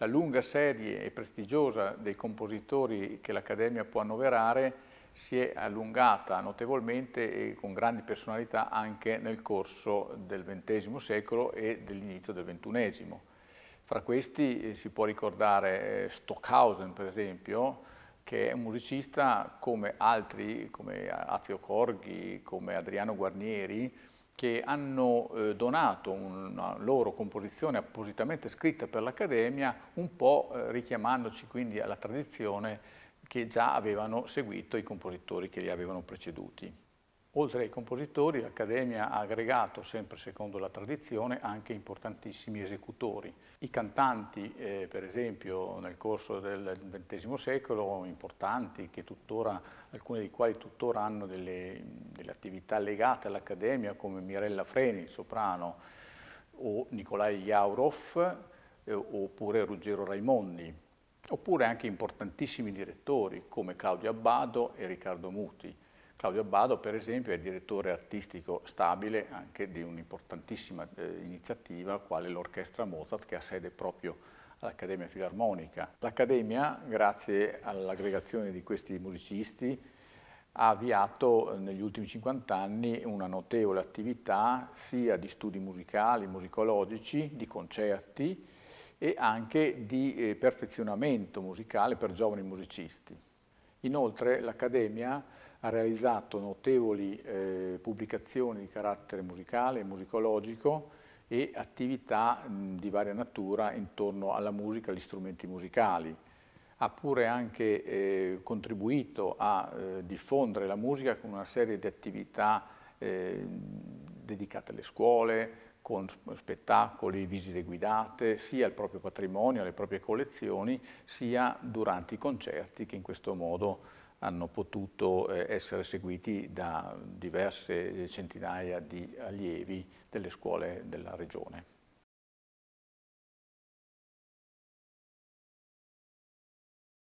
la lunga serie e prestigiosa dei compositori che l'Accademia può annoverare si è allungata notevolmente e con grandi personalità anche nel corso del XX secolo e dell'inizio del XXI. Fra questi eh, si può ricordare eh, Stockhausen, per esempio, che è un musicista come altri, come Azio Corghi, come Adriano Guarnieri, che hanno eh, donato una loro composizione appositamente scritta per l'Accademia, un po' eh, richiamandoci quindi alla tradizione che già avevano seguito i compositori che li avevano preceduti. Oltre ai compositori, l'Accademia ha aggregato, sempre secondo la tradizione, anche importantissimi esecutori. I cantanti, eh, per esempio, nel corso del XX secolo, importanti, tuttora, alcuni dei quali tuttora hanno delle, delle attività legate all'Accademia, come Mirella Freni, soprano, o Nicolai Jaurov, eh, oppure Ruggero Raimondi, oppure anche importantissimi direttori come Claudio Abbado e Riccardo Muti Claudio Abbado per esempio è direttore artistico stabile anche di un'importantissima eh, iniziativa quale l'Orchestra Mozart che ha sede proprio all'Accademia Filarmonica. L'Accademia, grazie all'aggregazione di questi musicisti, ha avviato eh, negli ultimi 50 anni una notevole attività sia di studi musicali, musicologici, di concerti e anche di eh, perfezionamento musicale per giovani musicisti. Inoltre l'Accademia ha realizzato notevoli eh, pubblicazioni di carattere musicale, e musicologico e attività mh, di varia natura intorno alla musica, agli strumenti musicali. Ha pure anche eh, contribuito a eh, diffondere la musica con una serie di attività eh, dedicate alle scuole, con spettacoli, visite guidate, sia al proprio patrimonio, alle proprie collezioni, sia durante i concerti che in questo modo hanno potuto eh, essere seguiti da diverse centinaia di allievi delle scuole della regione.